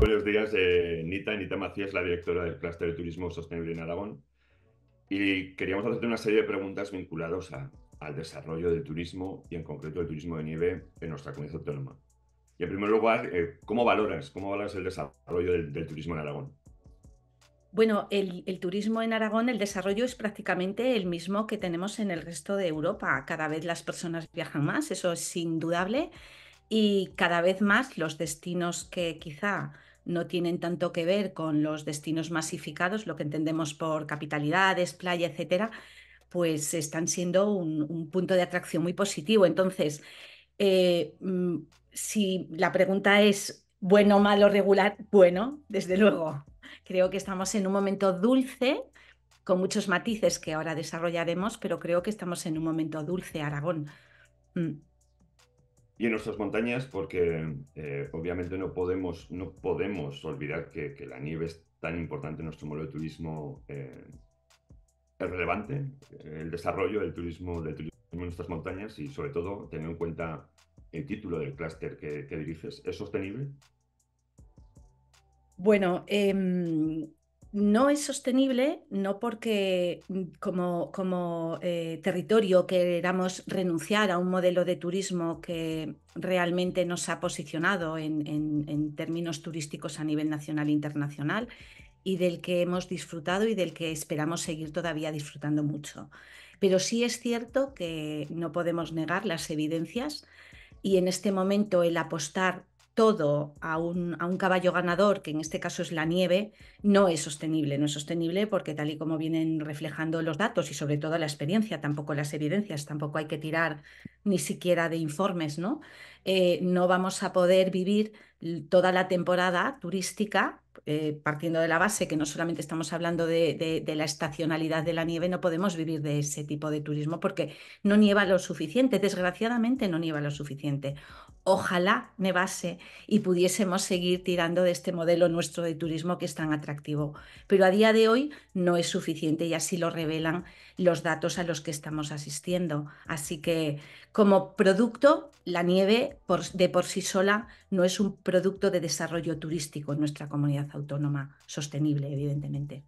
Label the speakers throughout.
Speaker 1: Buenos días, eh, Nita. Nita Macías, la directora del Cluster de Turismo Sostenible en Aragón. Y queríamos hacerte una serie de preguntas vinculadas al desarrollo del turismo y en concreto del turismo de nieve en nuestra comunidad autónoma. Y en primer lugar, eh, ¿cómo valoras? el desarrollo del, turismo en Aragón?
Speaker 2: Bueno, el, turismo en Aragón, el desarrollo es prácticamente el mismo que tenemos en el resto de Europa. Cada vez las personas viajan más, eso es indudable, y cada vez más los destinos que quizá no tienen tanto que ver con los destinos masificados, lo que entendemos por capitalidades, playa, etcétera, pues están siendo un, punto de atracción muy positivo. Entonces, eh, mm, si la pregunta es bueno, malo, regular, bueno, desde luego. Creo que estamos en un momento dulce, con muchos matices que ahora desarrollaremos, pero creo que estamos en un momento dulce, Aragón. Mm
Speaker 1: y en nuestras montañas, porque eh, obviamente no podemos, no podemos olvidar que, la nieve es tan importante en nuestro modelo de turismo. Eh, es relevante eh, el desarrollo del turismo, del turismo en nuestras montañas y sobre todo teniendo en cuenta el título del clúster que, diriges. ¿Es sostenible?
Speaker 2: Bueno, em, no es sostenible, no porque mm, como, como eh, territorio queramos renunciar a un modelo de turismo que realmente nos ha posicionado en, en términos turísticos a nivel nacional e internacional y del que hemos disfrutado y del que esperamos seguir todavía disfrutando mucho. Pero sí es cierto que no podemos negar las evidencias y en este momento el apostar todo a un, a un, caballo ganador, que en este caso es la nieve, no es sostenible. No es sostenible porque tal y como vienen reflejando los datos y sobre todo la experiencia, tampoco las evidencias, tampoco hay que tirar ni siquiera de informes, ¿no? Eh, no vamos a poder vivir toda la temporada turística eh, partiendo de la base que no solamente estamos hablando de, la estacionalidad de la nieve, no podemos vivir de ese tipo de turismo porque no nieva lo suficiente, desgraciadamente no nieva lo suficiente ojalá nevase y pudiésemos seguir tirando de este modelo nuestro de turismo que es tan atractivo. Pero a día de hoy no es suficiente y así lo revelan los datos a los que estamos asistiendo. Así que como producto, la nieve de por sí sola no es un producto de desarrollo turístico en nuestra comunidad autónoma sostenible, evidentemente.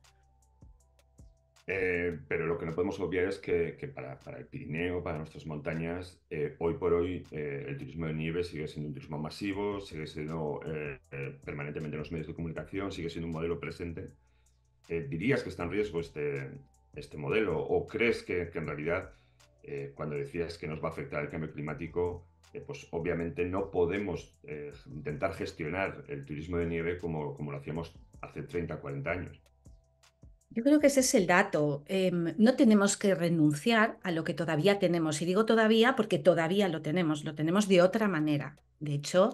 Speaker 1: Eh, pero lo que no podemos obviar es que, para, el Pirineo, para nuestras montañas, eh, hoy por hoy eh, el turismo de nieve sigue siendo un turismo masivo, sigue siendo permanentemente en los medios de comunicación, sigue siendo un modelo presente. ¿Dirías que está en riesgo este, este modelo o crees que, en realidad cuando decías que nos va a afectar el cambio climático, pues obviamente no podemos intentar gestionar el turismo de nieve como, como lo hacíamos hace 30, 40 años?
Speaker 2: Yo creo que ese es el dato. Em, no tenemos que renunciar a lo que todavía tenemos. Y digo todavía porque todavía lo tenemos, lo tenemos de otra manera. De hecho,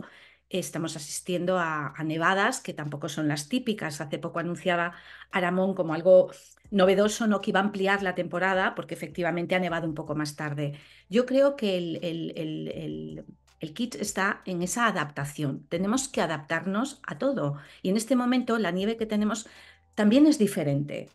Speaker 2: estamos asistiendo a, nevadas que tampoco son las típicas. Hace poco anunciaba Aramón como algo novedoso, no que iba a ampliar la temporada, porque efectivamente ha nevado un poco más tarde. Yo creo que el kit está en esa adaptación. Tenemos que adaptarnos a todo. Y en este momento la nieve que tenemos también es diferente.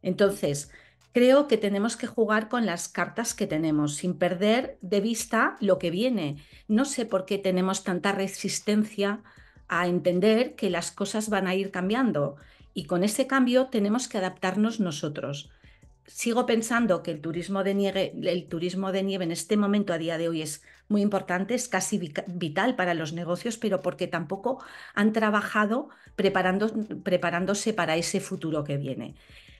Speaker 2: Entonces, creo que tenemos que jugar con las cartas que tenemos, sin perder de vista lo que viene. No sé por qué tenemos tanta resistencia a entender que las cosas van a ir cambiando y con ese cambio tenemos que adaptarnos nosotros sigo pensando que el turismo, de nieve, el turismo de nieve en este momento, a día de hoy, es muy importante, es casi vital para los negocios, pero porque tampoco han trabajado preparándose para ese futuro que viene.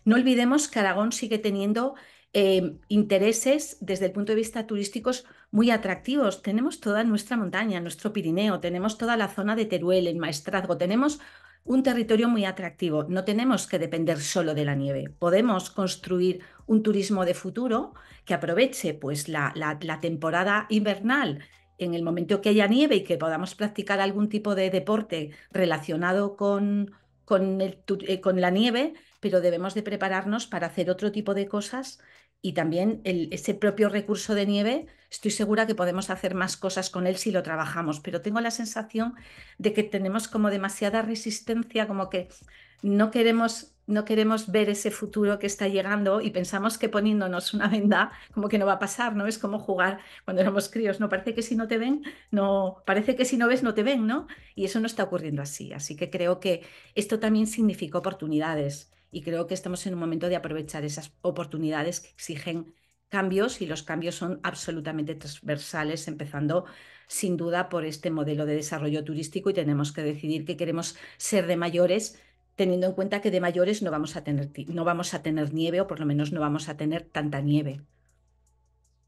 Speaker 2: No olvidemos que Aragón sigue teniendo em, intereses desde el punto de vista turísticos muy atractivos. Tenemos toda nuestra montaña, nuestro Pirineo, tenemos toda la zona de Teruel, el Maestrazgo, tenemos un territorio muy atractivo. No tenemos que depender solo de la nieve. Podemos construir un turismo de futuro que aproveche pues, la, la, temporada invernal en el momento que haya nieve y que podamos practicar algún tipo de deporte relacionado con, con, el, eh, con la nieve, pero debemos de prepararnos para hacer otro tipo de cosas y también ese propio recurso de nieve, estoy segura que podemos hacer más cosas con él si lo trabajamos, pero tengo la sensación de que tenemos como demasiada resistencia, como que no queremos, no queremos ver ese futuro que está llegando y pensamos que poniéndonos una venda como que no va a pasar, ¿no? Es como jugar cuando éramos críos, ¿no? Parece que si no te ven, no, parece que si no ves, no te ven, ¿no? Y eso no está ocurriendo así. Así que creo que esto también significa oportunidades y creo que estamos en un momento de aprovechar esas oportunidades que exigen cambios y los cambios son absolutamente transversales, empezando sin duda por este modelo de desarrollo turístico y tenemos que decidir que queremos ser de mayores, teniendo en cuenta que de mayores no vamos a tener, no vamos a tener nieve o por lo menos no vamos a tener tanta nieve.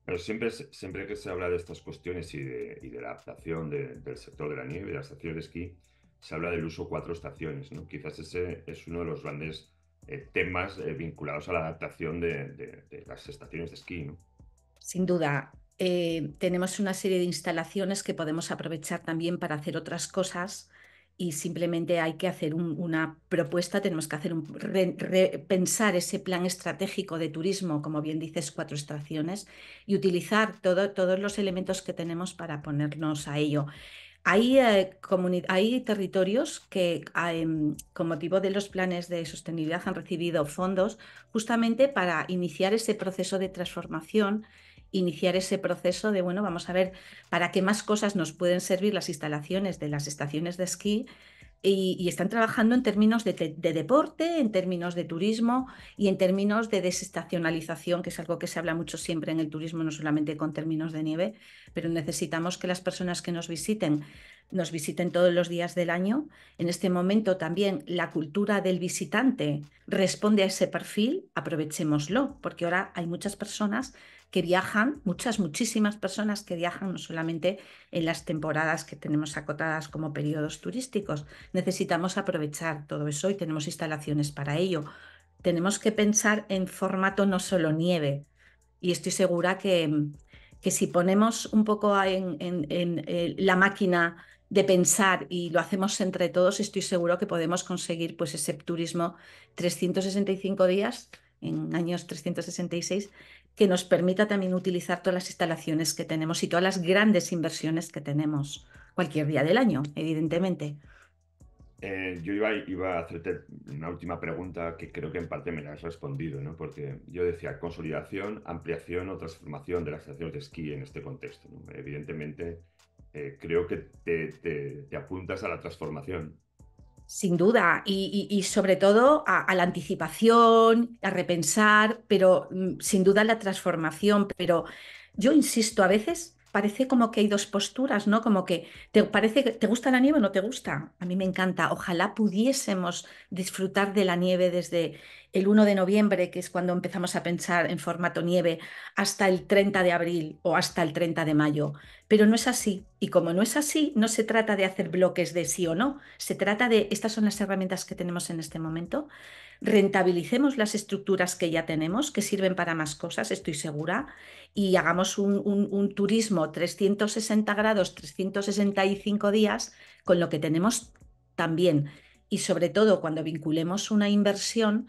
Speaker 1: Pero siempre, siempre que se habla de estas cuestiones y de, la adaptación del sector de la nieve, de las estaciones de esquí, se habla del uso cuatro estaciones. ¿no? Quizás ese es uno de los grandes eh, temas eh, vinculados a la adaptación de, las estaciones de esquí.
Speaker 2: Sin duda. Eh, tenemos una serie de instalaciones que podemos aprovechar también para hacer otras cosas y simplemente hay que hacer una propuesta, tenemos que hacer un, ese plan estratégico de turismo, como bien dices, cuatro estaciones, y utilizar todos los elementos que tenemos para ponernos a ello. Eh, hay, territorios que ah, em, con motivo de los planes de sostenibilidad han recibido fondos justamente para iniciar ese proceso de transformación iniciar ese proceso de, bueno, vamos a ver para qué más cosas nos pueden servir las instalaciones de las estaciones de esquí y, están trabajando en términos de, de, deporte, en términos de turismo y en términos de desestacionalización, que es algo que se habla mucho siempre en el turismo, no solamente con términos de nieve, pero necesitamos que las personas que nos visiten nos visiten todos los días del año. En este momento también la cultura del visitante responde a ese perfil, aprovechémoslo, porque ahora hay muchas personas que viajan, muchas, muchísimas personas que viajan, no solamente en las temporadas que tenemos acotadas como periodos turísticos. Necesitamos aprovechar todo eso y tenemos instalaciones para ello. Tenemos que pensar en formato no solo nieve. Y estoy segura que, que si ponemos un poco en, en, eh, la máquina de pensar y lo hacemos entre todos, estoy seguro que podemos conseguir pues ese turismo 365 días en años 366, que nos permita también utilizar todas las instalaciones que tenemos y todas las grandes inversiones que tenemos cualquier día del año, evidentemente.
Speaker 1: Eh, yo iba, a hacerte una última pregunta que creo que en parte me la has respondido, ¿no? porque yo decía consolidación, ampliación o transformación de las estaciones de esquí en este contexto. Evidentemente, eh, creo que te apuntas a la transformación
Speaker 2: sin duda, y, sobre todo a, la anticipación, a repensar, pero mm, sin duda la transformación. Pero yo insisto, a veces parece como que hay dos posturas, ¿no? Como que te parece que te gusta la nieve o no te gusta. A mí me encanta. Ojalá pudiésemos disfrutar de la nieve desde el 1 de noviembre, que es cuando empezamos a pensar en formato nieve, hasta el 30 de abril o hasta el 30 de mayo. Pero no es así. Y como no es así, no se trata de hacer bloques de sí o no. Se trata de, estas son las herramientas que tenemos en este momento. Rentabilicemos las estructuras que ya tenemos, que sirven para más cosas, estoy segura, y hagamos un, turismo 360 grados, 365 días con lo que tenemos también. Y sobre todo cuando vinculemos una inversión,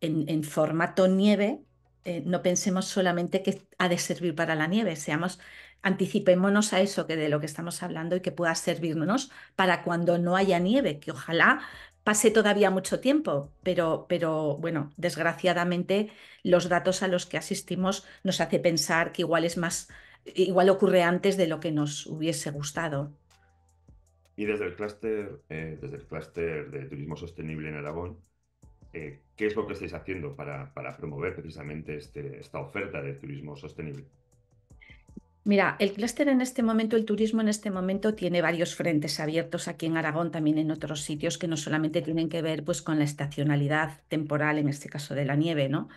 Speaker 2: en, formato nieve, eh, no pensemos solamente que ha de servir para la nieve, seamos, anticipémonos a eso que de lo que estamos hablando y que pueda servirnos para cuando no haya nieve, que ojalá pase todavía mucho tiempo, pero, pero bueno, desgraciadamente los datos a los que asistimos nos hace pensar que igual es más, igual ocurre antes de lo que nos hubiese gustado.
Speaker 1: Y desde el clúster, eh, desde el clúster de turismo sostenible en Aragón, eh, ¿qué es lo que estáis haciendo para, promover precisamente este, esta oferta de turismo sostenible?
Speaker 2: Mira, el clúster en este momento, el turismo en este momento tiene varios frentes abiertos aquí en Aragón, también en otros sitios que no solamente tienen que ver pues, con la estacionalidad temporal, en este caso de la nieve, ¿no?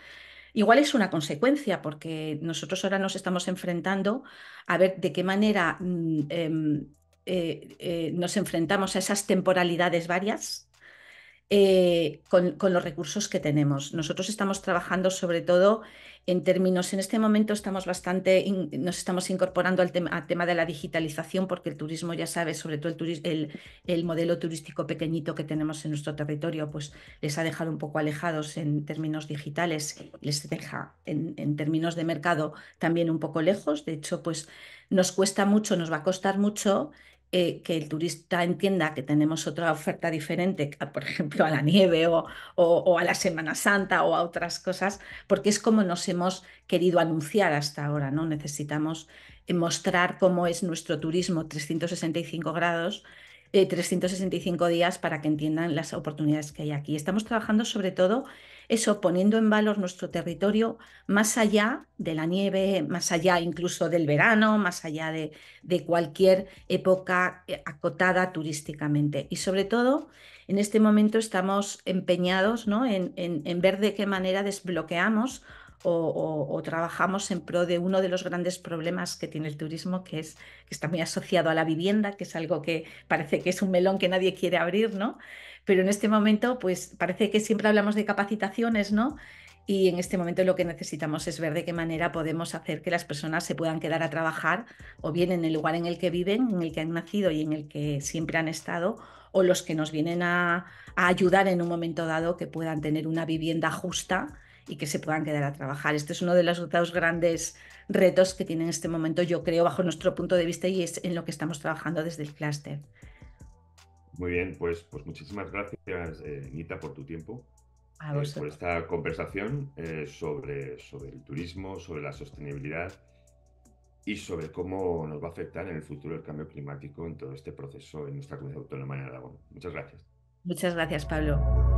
Speaker 2: Igual es una consecuencia, porque nosotros ahora nos estamos enfrentando a ver de qué manera mm, em, eh, eh, nos enfrentamos a esas temporalidades varias, eh, con, los recursos que tenemos. Nosotros estamos trabajando sobre todo en términos, en este momento estamos bastante, nos estamos incorporando al, tema al, tema de la digitalización porque el turismo, ya sabe sobre todo el, el, el, modelo turístico pequeñito que tenemos en nuestro territorio, pues les ha dejado un poco alejados en términos digitales, les deja en, en términos de mercado también un poco lejos. De hecho, pues nos cuesta mucho, nos va a costar mucho eh, que el turista entienda que tenemos otra oferta diferente, por ejemplo, a la nieve o, a la Semana Santa o a otras cosas, porque es como nos hemos querido anunciar hasta ahora, ¿no? Necesitamos eh, mostrar cómo es nuestro turismo 365 grados, 365 eh, días para que entiendan las oportunidades que hay aquí. Estamos trabajando sobre todo eso poniendo en valor nuestro territorio más allá de la nieve, más allá incluso del verano, más allá de, cualquier época eh, acotada turísticamente. Y sobre todo, en este momento estamos empeñados ¿no? en, ver de qué manera desbloqueamos o, o, trabajamos en pro de uno de los grandes problemas que tiene el turismo, que es que está muy asociado a la vivienda, que es algo que parece que es un melón que nadie quiere abrir, ¿no? Pero en este momento, pues parece que siempre hablamos de capacitaciones, ¿no? Y en este momento lo que necesitamos es ver de qué manera podemos hacer que las personas se puedan quedar a trabajar o bien en el lugar en el que viven, en el que han nacido y en el que siempre han estado, o los que nos vienen a, ayudar en un momento dado que puedan tener una vivienda justa y que se puedan quedar a trabajar. Este es uno de los dos grandes retos que tiene en este momento, yo creo, bajo nuestro punto de vista y es en lo que estamos trabajando desde el clúster.
Speaker 1: Muy bien, pues, pues muchísimas gracias, eh, Nita, por tu tiempo, eh, por esta conversación eh, sobre, sobre el turismo, sobre la sostenibilidad y sobre cómo nos va a afectar en el futuro el cambio climático en todo este proceso en nuestra comunidad autónoma en Aragón. Muchas gracias.
Speaker 2: Muchas gracias, Pablo.